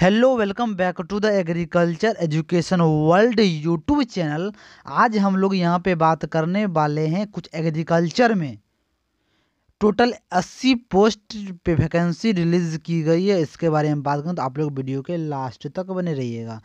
hello welcome back to the agriculture education world YouTube channel आज हम लोग यहाँ पे बात करने वाले हैं कुछ एग्रीकल्चर में टोटल 80 पोस्ट पे वैकेंसी रिलीज़ की गई है इसके बारे में बात करें तो आप लोग वीडियो के लास्ट तक बने रहिएगा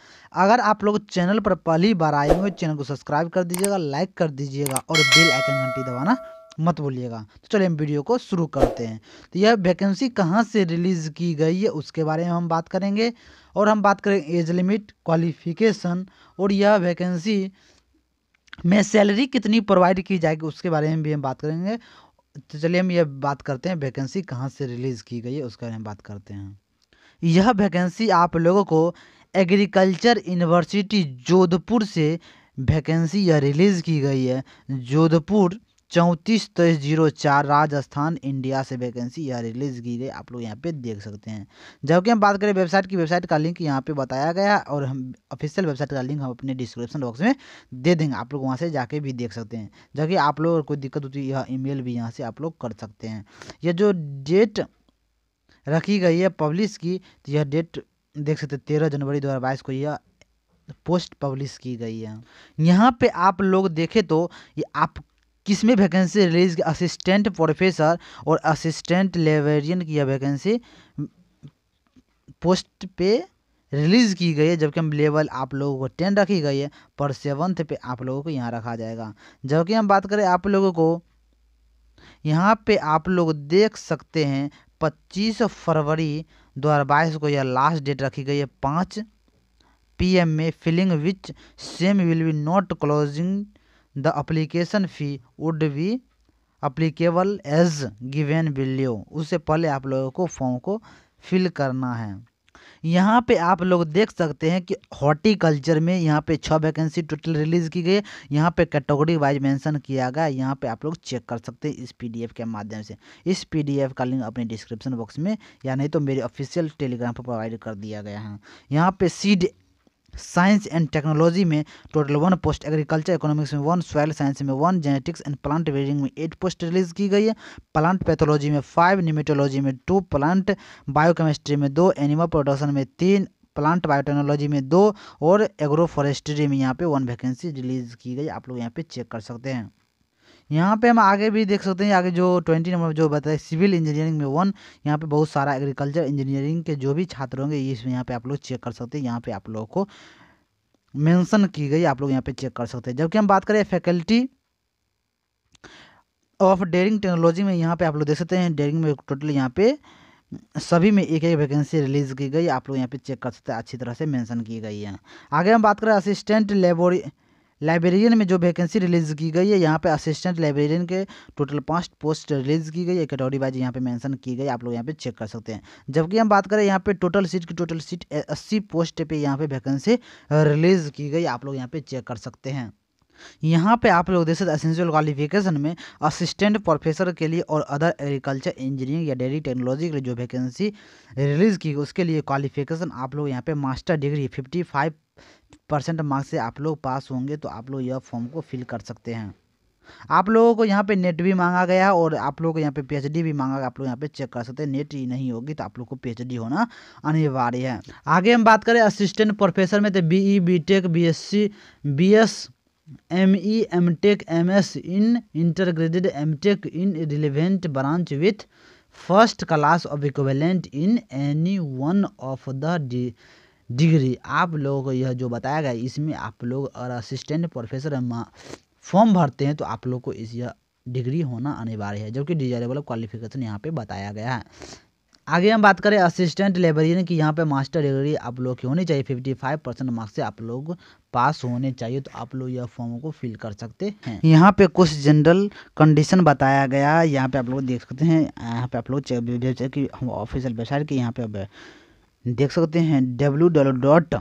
अगर आप लोग चैनल पर पहली बार आए हुए चैनल को सब्सक्राइब कर दीजिएगा लाइक कर दीजिएगा और बिल आइकन घंटी दबाना मत बोलिएगा तो चलिए हम वीडियो को शुरू करते हैं तो यह वैकेंसी कहाँ से रिलीज़ की गई है उसके बारे में हम बात करेंगे और हम बात करेंगे एज लिमिट क्वालिफिकेशन और यह वैकेंसी में सैलरी कितनी प्रोवाइड की जाएगी उसके बारे में भी हम बात करेंगे तो चलिए हम यह बात करते हैं वैकेंसी कहाँ से रिलीज़ की गई है उसके बारे में बात करते हैं यह वैकेंसी आप लोगों को एग्रीकल्चर यूनिवर्सिटी जोधपुर से वैकेंसी यह रिलीज़ की गई है जोधपुर चौंतीस तेईस जीरो चार राजस्थान इंडिया से वैकेंसी या रिलीज की गई आप लोग यहाँ पे देख सकते हैं जबकि हम बात करें वेबसाइट की वेबसाइट का लिंक यहाँ पे बताया गया और हम ऑफिशियल वेबसाइट का लिंक हम अपने डिस्क्रिप्शन बॉक्स में दे देंगे आप लोग वहाँ से जाके भी देख सकते हैं जबकि आप लोग कोई दिक्कत होती है यह मेल भी यहाँ से आप लोग कर सकते हैं यह जो डेट रखी गई है पब्लिश की तो यह डेट देख सकते हैं तेरह जनवरी दो हज़ार बाईस को यह पोस्ट पब्लिश की गई है यहाँ पे आप लोग देखें तो ये आप किसमें वैकेंसी रिलीज असिस्टेंट प्रोफेसर और असिस्टेंट लाइब्रेरियन की यह वैकेंसी पोस्ट पे रिलीज़ की गई है जबकि हम लेवल आप लोगों को टेन रखी गई है पर सेवन्थ पे आप लोगों को यहाँ रखा जाएगा जबकि हम बात करें आप लोगों को यहाँ पे आप लोग देख सकते हैं पच्चीस फरवरी दो हज़ार बाईस को यह लास्ट डेट रखी गई है पाँच पी एम में filling which same will be not closing the application fee would be applicable as given below उससे पहले आप लोगों को फॉर्म को फिल करना है यहाँ पे आप लोग देख सकते हैं कि हॉर्टिकल्चर में यहाँ पे छः वैकेंसी टोटल रिलीज़ की गई यहाँ पे कैटेगरी वाइज मेंशन किया गया यहाँ पे आप लोग चेक कर सकते हैं इस पीडीएफ के माध्यम से इस पीडीएफ का लिंक अपने डिस्क्रिप्शन बॉक्स में या नहीं तो मेरे ऑफिशियल टेलीग्राम पर प्रोवाइड कर दिया गया है यहाँ पे सीड साइंस एंड टेक्नोलॉजी में total one post agriculture economics में वन सॉयल साइंस में one genetics and plant breeding में एट पोस्ट रिलीज की गई है प्लांट पैथोलॉजी में फाइव न्यूमेटोलॉजी में टू प्लांट बायोकेमिस्ट्री में दो एनिमल प्रोडक्शन में तीन प्लांट बायोटेक्नोलॉजी में दो और एग्रो फॉरेस्ट्री में यहाँ पे वन वैकेंसी रिलीज की गई आप लोग यहाँ पे चेक कर सकते हैं यहाँ पे हम आगे भी देख सकते हैं आगे जो ट्वेंटी नंबर जो बताए सिविल इंजीनियरिंग में वन यहाँ पे बहुत सारा एग्रीकल्चर इंजीनियरिंग के जो भी छात्र होंगे इसमें यहाँ पे आप लोग चेक कर सकते हैं यहाँ पे आप लोगों को मेंशन की गई आप लोग यहाँ पे चेक कर सकते हैं जबकि हम बात करें फैकल्टी ऑफ डेयरिंग टेक्नोलॉजी में यहाँ पे आप लोग देख सकते हैं डेयरिंग में टोटल यहाँ पे सभी में एक एक वैकेंसी रिलीज की गई आप लोग यहाँ पे चेक कर सकते हैं अच्छी तरह से मेंशन की गई है आगे हम बात करें असिस्टेंट लेबोरी लाइब्रेरियन में जो वैकेंसी रिलीज की गई है यहाँ पे असिस्टेंट लाइब्रेरियन के टोटल पाँच पोस्ट रिलीज की गई है कैटेगरी वाइज यहाँ पे मेंशन की गई आप लोग यहाँ पे चेक कर सकते हैं जबकि हम बात करें यहाँ पे टोटल सीट की टोटल सीट अस्सी पोस्ट पे यहाँ पे वैकेंसी रिलीज की गई आप लोग यहाँ पे चेक कर सकते हैं यहाँ पे आप लोग देख सकते असेंशियल क्वालिफिकेशन में असिस्टेंट प्रोफेसर के लिए और अदर एग्रीकल्चर इंजीनियरिंग या डेयरी टेक्नोलॉजी के लिए जो वैकेंसी रिलीज़ की उसके लिए क्वालिफिकेशन आप लोग यहाँ पे master degree fifty five percent marks से आप लोग पास होंगे तो आप लोग यह फॉर्म को फिल कर सकते हैं आप लोगों को यहाँ पे नेट भी मांगा गया और आप लोगों को यहाँ पे पीएचडी भी मांगा गया आप लोग यहाँ पे चेक कर सकते हैं नेट ही नहीं होगी तो आप लोग को पीएचडी होना अनिवार्य है आगे हम बात करें असिस्टेंट प्रोफेसर में तो BE BTech BSc BS M M E tech M S in integrated M tech in relevant branch with first class of equivalent in any one of the degree आप लोगों को यह जो बताया गया इसमें आप लोग अगर असिस्टेंट प्रोफेसर फॉर्म भरते हैं तो आप लोग को इस यह डिग्री होना अनिवार्य है जबकि डिजायरेबल क्वालिफिकेशन यहाँ पे बताया गया है आगे हम बात करें असिस्टेंट लाइब्रेरियन की यहाँ पे मास्टर डिग्री आप लोग की होनी चाहिए फिफ्टी फाइव परसेंट मार्क्स से आप लोग पास होने चाहिए तो आप लोग यह फॉर्म को फिल कर सकते हैं यहाँ पे कुछ जनरल कंडीशन बताया गया यहाँ पे आप लोग देख सकते हैं यहाँ पे आप लोग चेक ऑफिशियल वेबसाइट की यहाँ पे देख सकते हैं W W dot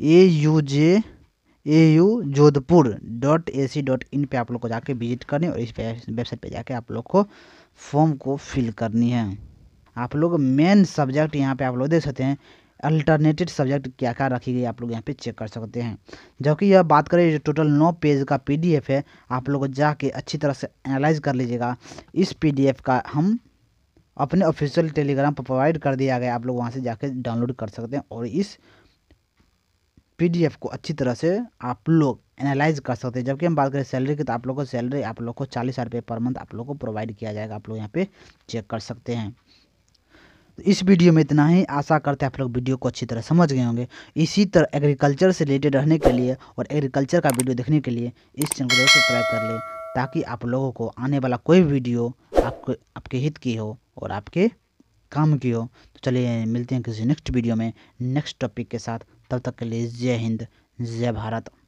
A U J A U Jodhpur dot A C dot in पर आप लोग को जाके विजिट करनी और इस वेबसाइट पे जाके आप लोग को फॉर्म को फिल करनी है आप लोग मेन सब्जेक्ट यहाँ पे आप लोग देख सकते हैं अल्टरनेटिव सब्जेक्ट क्या क्या रखी गई आप लोग यहाँ पे चेक कर सकते हैं जबकि यह बात करें टोटल नौ पेज का पीडीएफ है आप लोग जाके अच्छी तरह से एनालाइज कर लीजिएगा इस पीडीएफ का हम अपने ऑफिशियल टेलीग्राम पर प्रोवाइड कर दिया गया आप लोग वहाँ से जाके डाउनलोड कर सकते हैं और इस पी को अच्छी तरह से आप लोग एनालाइज कर सकते हैं जबकि हम बात करें सैलरी की तो आप लोग को सैलरी आप लोग को चालीस हज़ार रुपये पर मंथ आप लोग को प्रोवाइड किया जाएगा आप लोग यहाँ पर चेक कर सकते हैं इस वीडियो में इतना ही आशा करते हैं आप लोग वीडियो को अच्छी तरह समझ गए होंगे इसी तरह एग्रीकल्चर से रिलेटेड रहने के लिए और एग्रीकल्चर का वीडियो देखने के लिए इस चैनल को सब्सक्राइब कर लें ताकि आप लोगों को आने वाला कोई वीडियो आपको आपके हित की हो और आपके काम की हो तो चलिए मिलते हैं किसी नेक्स्ट वीडियो में नेक्स्ट टॉपिक के साथ तब तक के लिए जय हिंद जय भारत